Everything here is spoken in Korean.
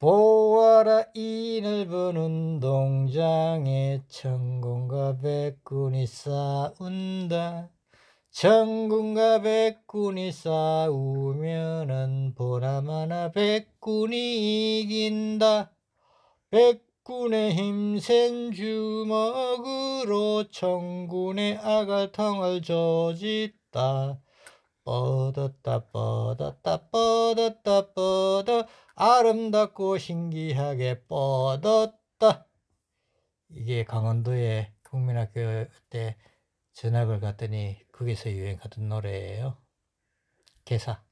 보아라 이 넓은 는동장에 천군과 백군이 싸운다 천군과 백군이 싸우면은 보나마나 백군이 이긴다 백군의 힘센 주먹으로 천군의 아가탕을 저짓다 뻗었다 뻗었다 뻗었다 뻗어 아름답고 신기하게 뻗었다 이게 강원도에 국민학교 때 전학을 갔더니 거기서 유행하던 노래예요. 개사